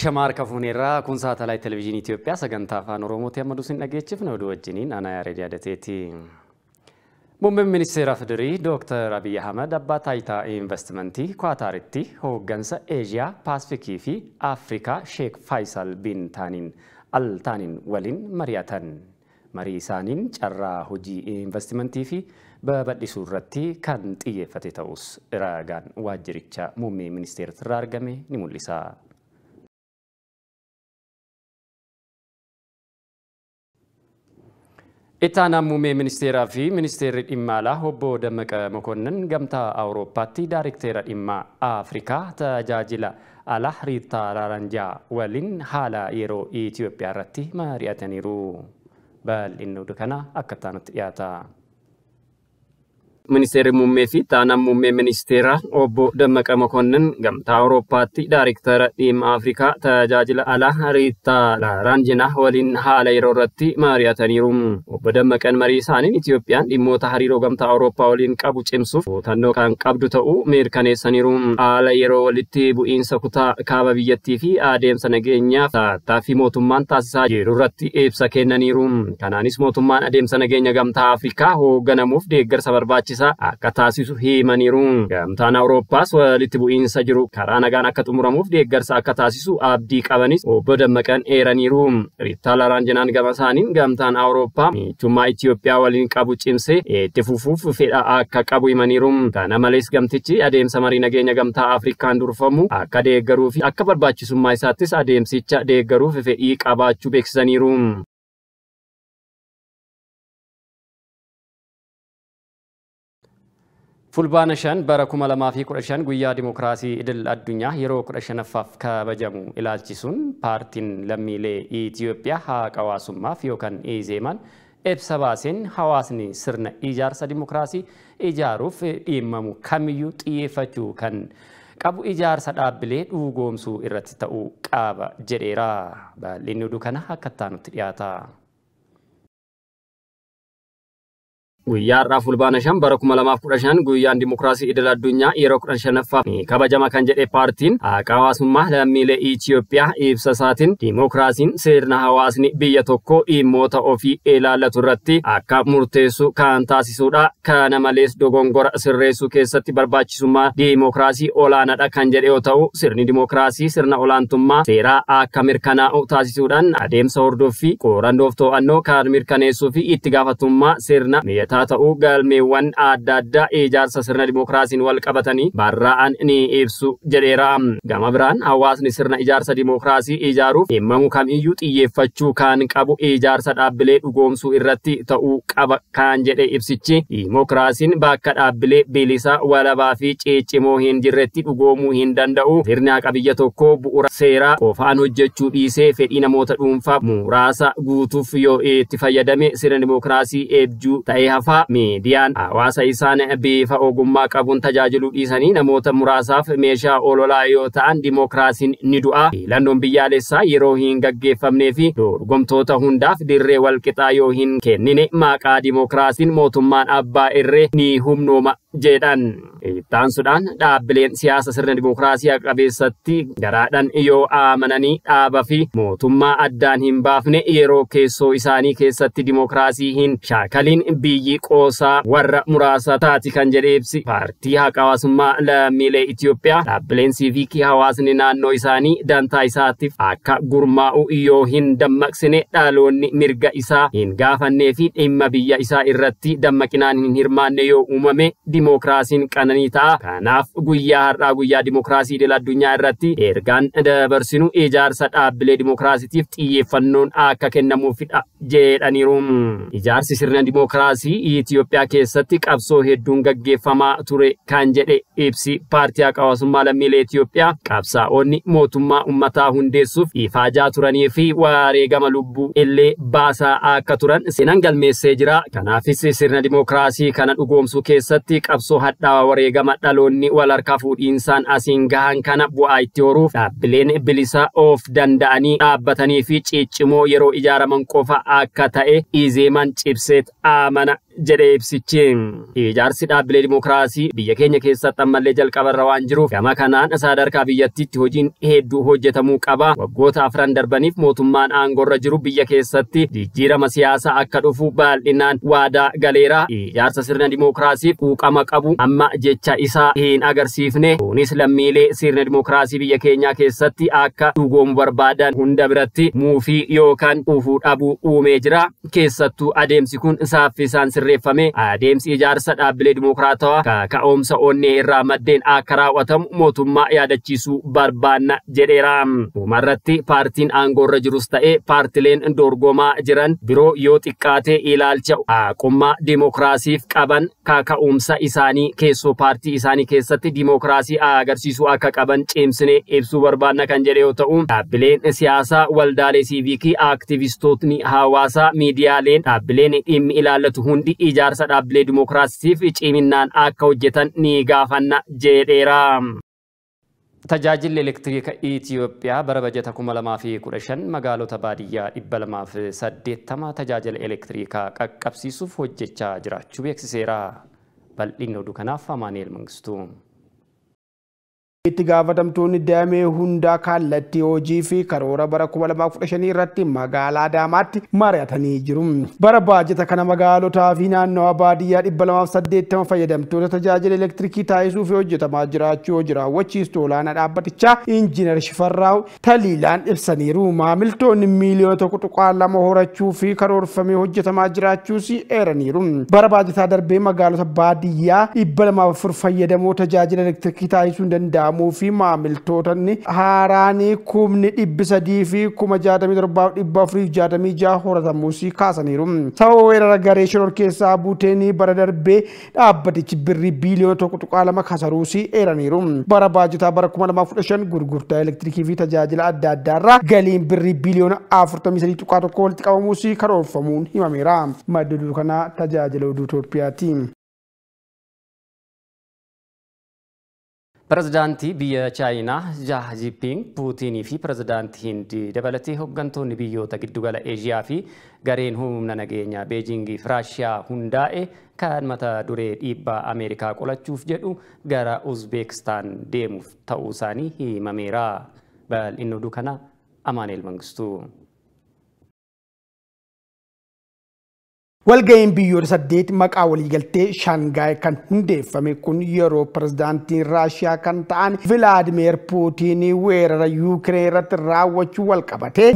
ከሸማር ከፉኔራ ኩን ሳተላይት ቴሌቪዥን ኢትዮጵያ ሰገንታ አፋን ያመዱ ሲነገችፍ ነው ድወጅኒን አናያ ሬዲያ ደቴቲ ሙምብን ሚኒስቴር አፍድሪ ዶክተር አብይ አህመድ አባ ታይታ ኢንቨስትመንቲ ኳታሪቲ ሆገንሰ ኤዥያ ፓስፊኪ ፊ አፍሪካ ሼክ ፋይሳል ቢን ታኒን አልታኒን ወሊን መሪያተን መሪ ኢሳኒን ጨራ ሁጂ ኢንቨስትመንቲ ፊ በበዲሱ ረቲ ከን ጥየፈቴተውስ ራጋን ዋጅሪቻ ሙሜ ሚኒስቴር ትራርገሜ ኒሙሊሳ Ittaanammuumee ministeeraa fi ministeerri dhimma alaa obbo Dammaqaa Mokonnin gamtaa Awurooppaatti daayirikteera dhimma Afrikaa tajaajila alaa Riittaa Raaranjaa waliin haala yeroo Itoophiyaa irratti mari'ataniiru. Bal'inni oduu kanaa akka taanutti dhiyaata. ministeerri muummee fi taanaan muummee ministeera obbo Dammaqa Makonnin gamtaa Awurooppaatti daariktara dhimma Afrikaa tajaajila alaa Riittaa Laaraan jina waliin haala yeroo irratti mari'ataniiru. Obbo Dammaqan marii isaaniin Itoophiyaan dhimmoota hariiroo gamtaa Awurooppaa waliin qabu cimsuuf hootannoo kan qabdu ta'uu mirkaneessaniiru. Haala yeroo walitti bu'iinsa kutaa kaaba biyyattii fi adeemsa nageenyaaf tattaaffii mootummaan taasisaa jiru irratti ibsa kennaniiru. Kanaanis mootummaan adeemsa nageenya gamtaa Afrikaa hoogganamuuf deeggarsa barbaachisa. akka taasisu himaniiru. Gamtaan Awurooppaas walitti bu'iinsa jiru karaa nagaan akka xumuramuuf deeggarsa akka taasisu abdii qabanis obbo Dammaqan eeraniiru. Riittaa Laraan Jenaan gama isaaniin gamtaan Awurooppaa michummaa Itoophiyaa waliin qabu cimsee itti fufuuf fedha akka qabu himaniiru. Kana malees gamtichi adeemsa marii nageenya gamtaa Afrikaan durfamu akka deeggaruu akka barbaachisummaa isaattis adeemsicha deeggaruuf fedhii qabaachuu beeksisaniiru. ፉልባነሸን በረኩመ ለማ ቁረሸን ጉያ ዲሞክራሲ እድል አዱኛ የሮ ቁረሸነፋፍ ከበጀሙ ኢላልቺሱን ፓርቲን ለሚሌ ኢትዮጵያ ሀቀዋሱማ ፊዮከን ኢዜማን ኤብሰባሴን ሐዋስኒ ስርነ ኢጃርሰ ዲሞክራሲ ኢጃሩፍ ኢመሙ ከሚዩ ጥየፈቹ ከን ቀቡ ኢጃርሰ ዳብሌ ዱጎምሱ ኢረት ተኡ ቃበ ጀዴራ በሊኒዱ ከነ ሀከታኑት ያታ Guyyaa har'aaf fulbaana shan bara kuma guyyaan dimokiraasii idil addunyaa yeroo kudhan shanaffaa kabajama kan jedhe paartiin haqaa hawaasummaa lammiilee Itiyoophiyaa ibsa isaatiin dimokiraasiin seerna hawaasni biyya tokko dhimmoota ofii ilaallatu irratti akka murteessu kan taasisuudha Kana malees dogongora sirreessuu keessatti barbaachisummaa dimokiraasii olaanaadha kan jedhe yoo ta'u sirni dimokiraasii sirna olaantummaa seeraa akka mirkanaa'u taasisuudhaan adeemsa hordoffii qorandoof kan mirkaneessuu fi itti gaafatummaa taata'uu galmeewwan adda addaa ijaarsa sirna dimookiraasiin wal qabatanii barraa'an ni ibsu jedheera. Gama biraan hawaasni sirna ijaarsa dimookiraasii ijaaruuf dhimmamu kamiyyuu xiyyeeffachuu kan qabu ijaarsa dhaabbilee dhugoomsuu irratti ta'uu qaba kan jedhe ibsichi. Dimookiraasiin bakka dhaabbilee bilisa walabaa fi ciccimoo hin jirretti dhugoomuu hin danda'u. Sirni qabiyya tokko bu'uura seeraa qofaan hojjechuu dhiisee fedhii namoota dhuunfaa muraasa guutuuf yoo itti fayyadame sirna dimookiraasii eebjuu ta'ee faa miidiyaan ah, hawaasa isaan bifa ogummaa qabuun tajaajiluu dhiisanii namoota muraasaaf meeshaa ololaa yoo ta'an dimokiraasiin ni du'aa Filannoon biyyaalessaa yeroo hin gaggeeffamnee fi dorgomtoota hundaaf dirree walqixaa yoo hin kennine maqaa dimokiraasiin mootummaan abbaa irree ni humnooma. jedhan e, taansuudhaan dhaabbileen siyaasa sirna dimookiraasiyaa qabeessatti garaadhaan yoo aamananii dhaaba fi mootummaa addaan hin baafne yeroo keessoo isaanii keessatti dimookiraasii hin shaakaliin biyyi qoosaa warra muraasa taati kan jedhee ibsi paartii hawaasummaa miilee Itoophiyaa dhaabbileen siiviikii hawaasni naannoo isaanii dantaa isaatiif akka gurmaa'u yoo hin dammaqsine dhaloonni mirga isaa hin gaafannee fi dhimma biyya isaa irratti dammaqinaan hin hirmaanne yoo uumame dimookiraasiin qananii ta'a. Kanaaf guyyaa har'aa guyyaa dimookiraasii idil addunyaa irratti ergaan dabarsinu ijaarsa dhaabbilee dimookiraasiitiif xiyyeeffannoon akka kennamuufidha. jedhaniiruun ijaarsi sirna dimookiraasii Itoophiyaa keessatti qabsoo hedduun gaggeeffamaa ture kan jedhe ibsi paartii haqa lammiilee Itoophiyaa qabsaa'onni mootummaa ummataa hundeessuuf ifaajaa turanii fi wareegama lubbuu illee baasaa akka turan sinan galmeessee jiraa. Kanaafis sirna dimookiraasii kana dhugoomsuu keessatti qabsoo hadhaawaa wareegama dhaloonni wal harkaa fuudhiinsaan asiin gahan kana bu'aa itti horuuf dhaabbileen bilisa of danda'anii dhaabbatanii fi ciccimoo yeroo ijaaraman qofa akka ta'e iziiman cibseet amana. jedhe Ijaarsi dhaabbilee dimokiraasii biyya keenya keessatti ammallee jalqabarra waan jiruuf gama kanaan sadarkaa biyyattiitti hojiin hedduu hojjetamuu qaba. Waggoota afran darbaniif mootummaan irra jiru biyya keessatti jijjiirama siyaasaa akka dhufu baaldhinaan waadaa galeera. Ijaarsa sirna dimokiraasiif quuqama qabu amma jecha isaa hin agarsiifne. Kunis lammiilee sirna dimokiraasii biyya keenyaa keessatti akka dhugoomu barbaadan hunda biratti muufii yookaan dhufuu dhabuu uumee jira. Keessattuu adeemsi kun saaffisaan barreeffame adeemsi ah, ijaarsa dhaabbilee dimokiraatawaa ka'oomsa onnee irraa maddeen akka raawwatamu mootummaa yaadachiisuu barbaanna jedheera. Dhumarratti paartiin irra jirus ta'ee paartileen dorgomaa jiran biroo yoo xiqqaatee ilaalcha haaqummaa ah, dimokiraasiif qaban kaka'umsa isaanii keessoo paartii isaanii keessatti dimokiraasii ah, agarsiisu akka qaban cimsinee ibsuu barbaanna kan jedhe yoo ta'u dhaabbileen siyaasaa waldaalee siivikii aktivistootni hawaasaa miidiyaaleen dhaabbileen dhimmi ilaallatu hundi keessatti ijaarsa dhaabbilee dimookiraasiif ciminaan akka hojjetan ni gaafanna jedheera. Tajaajilli elektiriika Itoophiyaa bara bajeta 2015 magaalota baadiyyaa 280 tajaajila elektiriikaa qaqqabsiisuuf hojjechaa jiraachuu beeksiseera. Bal'inni oduu kanaaf Amaaneel Mangistuu. itti gaafatamtoonni damee hundaa kallattii hojii fi karoora bara 2015 irratti magaalaa Adaamaatti mari'atanii jiru. Bara baajata kana magaalotaa fi naannawaa baadiyyaa 280 fayyadamtoota tajaajila elektiriikii fi hojjetamaa jiraachuu jiraawwachiistu olaanaa dhaabbatichaa Injiinar Shifarraaw Taliilaan ibsaniiru. Maamiltoonni miiliyoona tokko tuqaa lama horachuu fi karoorfamee hojjetamaa jiraachuus eeraniiru. Bara baajataa darbee magaalota baadiyyaa fayyadamoo tajaajila elektiriikii taasisuu jedhamuu fi maamiltootanni haaraanii kumni dhibbi sadii fi kuma jaatamii torbaaf dhibba afurii jaatamii jaha horatamuusii kaasaniiru. Sababa weerara garee shiror keessaa buuteenii bara darbee dhaabbatichi birrii biiliyoona tokko tuqaa lama kasaruusii eraniiru. Bara baajataa bara kuma lamaa kudha gurgurtaa elektirikii fi tajaajila adda addaarraa galiin birrii biiliyoona afurtamii sadii tuqaa tokko walitti qabamuusii kan oolfamuun himameera. Madda oduu kanaa tajaajila oduu Itoophiyaati. Pireezidaantii biyya Chaayinaa Jaah Jiipping Puutinii fi Pireezidaantii Hindii dabalatee hooggantoonni biyyoota giddugala Eeshiyaa fi gareen humna nageenyaa Beejingiif Raashiyaa hundaa'e kan mata duree dhiibbaa Ameerikaa qolachuuf jedhu gara Uzbeekistaan deemuuf ta'uu isaanii himameera. Bal'inni oduu kanaa Amaaneel Mangistuu. Walga'iin biyyoota saddeet maqaa waliigaltee Shaangaay kan hundeeffame kun yeroo pirezidaantiin Raashiyaa kan ta'an viladimir Puutiin weerara Yuukireen irratti raawwachuu wal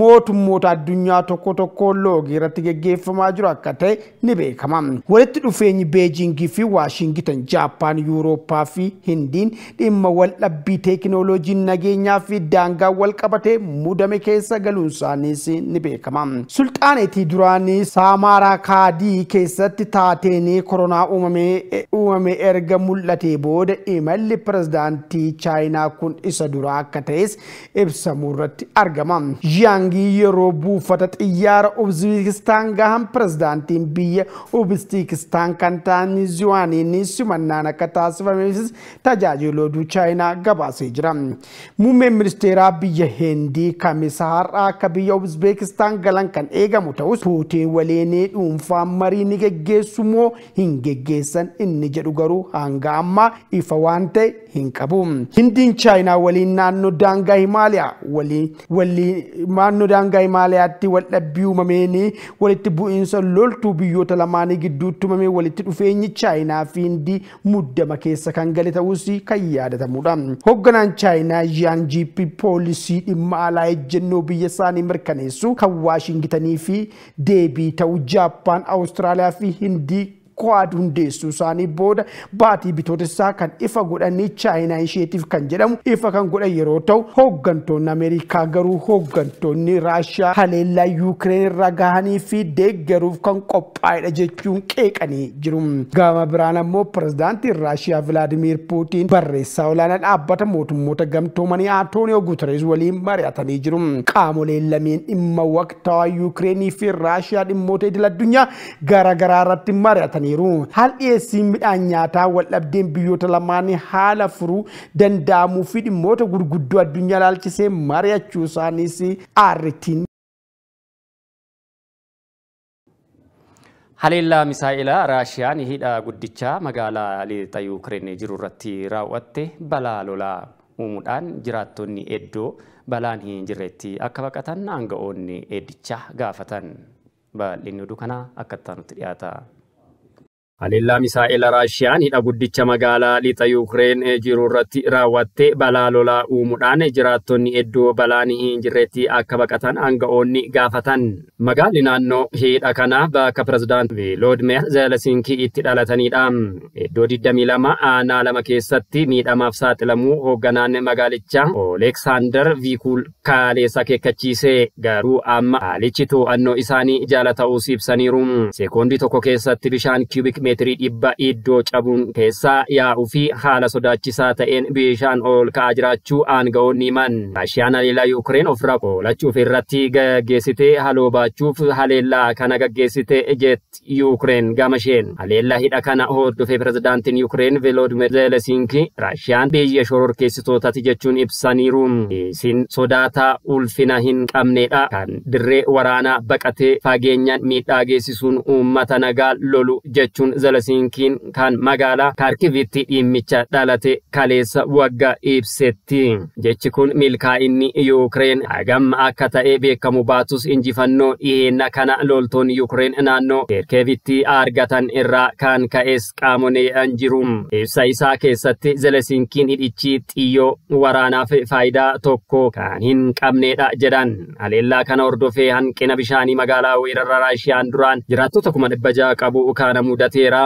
mootummoota addunyaa tokko tokko loogii irratti geggeeffamaa jiru akka ta'e ni beekama. Walitti dhufeenyi Beejingii fi Waashingitan, Jaappaan, Yuurooppaa fi Hindiin dhimma wal dhabbii teekinooloojiin nageenyaa fi daangaa wal qabatee mudame keessa galuun ni beekama. Sulxaaneetii duraanii Saamaaraa Kaadii adii keessatti taateenii koronaa e, uumame erga mul'ate booda imalli pirezidaantii chaayinaa kun isa duraa akka ta'es ibsamu irratti argama. Yaangii yeroo buufata xiyyaara Uzbekistaan gahan pirezidaantiin biyya Uzbekistaan kan ta'an Ziwaaniin simannaan akka taasifameefis tajaajiloota chaayinaa gabaasee jira. Muummeen ministeeraa biyya Hindii kamisa har'aa akka biyya Uzbekistaan galan kan eegamu ta'us Puutiin waliinii dhuunfaa marii ni geggeessu moo hin geggeessan inni jedhu garuu hanga ammaa ifa waan ta'e hin qabu. Hindiin chaayinaa waliin naannoo daangaa Himaaliyaa walii naannoo daangaa Himaaliyaatti waldhabbii uumamee walitti bu'iinsa loltuu biyyoota lamaanii gidduutti uumamee walitti dhufeenyi chaayinaa fi hindi muddama keessa kan gale ta'uus kan yaadatamudha. Hoogganaan chaayinaa Yaan jiippii poolisii dhimma alaa ejjennoo biyya isaanii mirkaneessu kan waashingitanii fi deebii ta'uu jaappaan አውስትራሊያ ፊ ሂንዲ xiqqaa dundeessu isaanii booda baatii bitootessaa kan ifa godhanii chaayinaa isheetiif kan jedhamu ifa kan godhan yeroo ta'u hooggantoonni ameerikaa garuu hooggantoonni raashiyaa haleellaa yuukireen irraa gahanii fi deggeruuf kan qophaa'edha jechuun qeeqanii jiru. Gaama biraan ammoo pirezidaantiin raashiyaa Vilaadiimiir Putin barreessaa olaanaa dhaabbata mootummoota gamtoomanii Antooniyoo Guuterees waliin mari'atanii jiru. Qaamoleen lameen dhimma waqtaa yuukireenii fi raashiyaa dhimmoota idil addunyaa garaagaraa irratti mari'atanii turtaniiru haal midhaan nyaataa waldhabdeen biyyoota lamaanii haala furuu danda'amuu fi dhimmoota gurguddoo addunyaa laalchisee mari'achuu isaaniis aarritiin Haleellaa misaa'ilaa Raashiyaan hidha guddichaa magaalaa Lixa Yuukireen jiru irratti raawwatte balaa lolaa uumuudhaan jiraattonni eddoo balaan hin jirretti akka baqatan aanga'oonni eddichaa gaafatan. Bal'inni oduu kanaa akka itti dhiyaata. Haleellaa misaa'ela Raashiyaan hidha guddicha magaalaa lixa Yuukireen jiru irratti raawwattee balaa lolaa uumuudhaan jiraattonni iddoo balaan hin jirretti akka baqatan hanga'oonni gaafatan. Magaalli naannoo hidha kanaa bakka pirezidaant Volodimiir Zeelenskiy itti dhalatanidha. Iddoo lama aanaa lama keessatti miidhamaaf saaxilamuu hoogganaan magaalichaa Oleeksaandar Viikuul Kaalees akeekkachiise. Garuu amma haalichi to'annoo isaanii jaala ibsaniiru. Sekoondii tokko keessatti bishaan meetirii dhibba iddoo cabuun keessaa yaa'uu fi haala sodaachisaa ta'een bishaan ol ka'aa jiraachuu aanga'oonni himan. Raashiyaan haleellaa Yuukireen ofirraa qoolachuuf irratti gaggeessite haloo baachuuf haleellaa kana gaggeessitee jetti Yuukireen gamasheen. Haleellaa hidha kana hordofee pirezidaantiin Yuukireen Veloodimir Zeelesinki Raashiyaan biyya shororkeessitootaati jechuun ibsaniiru. Isin sodaata ulfina hin qabneedha. kan dirree waraanaa baqatee fageenyaan miidhaa geessisuun uummata nagaa lolu jechuun zalasinkiin kan magaalaa kaarkivitti dhimmicha dhalate kaleessa waggaa ibsetti. Jechi kun milkaa'inni Yuukireen hagamma akka ta'ee beekamu baatus injifannoo dhiyeenna kana loltoon Yuukireen naannoo keerkeevitti argatan irraa kan ka'es qaamonee jiru. Ibsa isaa keessatti zalasinkiin hidhichi xiyyoo waraanaaf faayidaa tokko kan hin qabneedha jedhan. Haleellaa kana hordofee hanqina bishaanii magaalaa weerarraa Raashiyaan duraan jiraattota kuma dhibba ja'a qabu kana ta'eera.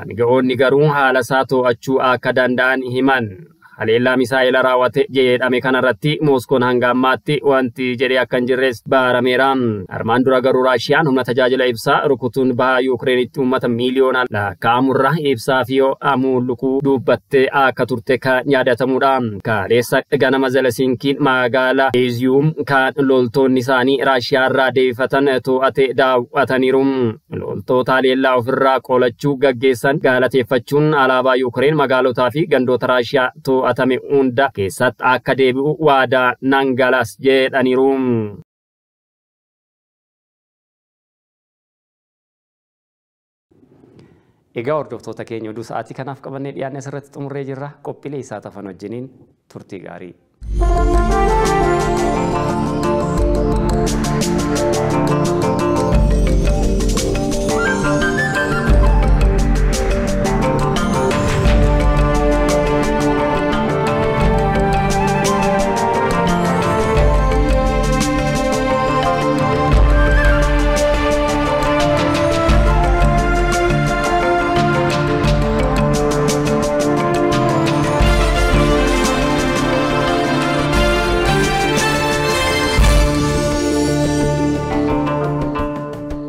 Aangaa'onni garuu haala isaa to'achuu akka danda'an himan. haleellaa misaa'ila raawwate jedhame kanarratti mooskoon hanga ammaatti wanti jedhee akkan jirres baarameera. Armaan dura garuu Raashiyaan humna tajaajila ibsaa rukutuun bahaa Yuukireenitti uummata miiliyoona lakkaa'amurra ibsaa fi amuulukuu dubbattee akka turte kan yaadatamudha. Kaleessa ganama Zelesinkiin magaala Eeziyuum kan loltoonni isaanii Raashiyaarraa deebifatan to'ate daawwataniiru. Loltoota haleellaa ofirraa qolachuu gaggeessan gaalateeffachuun alaabaa Yukireen magaalotaa fi gandoota Raashiyaa to'atame hunda keessatti akka deebi'u waadaa nan galas jedhaniiru. Egaa hordoftoota keenya oduu sa'aatii kanaaf qabannee dhiyaanne asirratti xumurree jirra. Qophiilee isaa tafan wajjiniin turtii gaarii.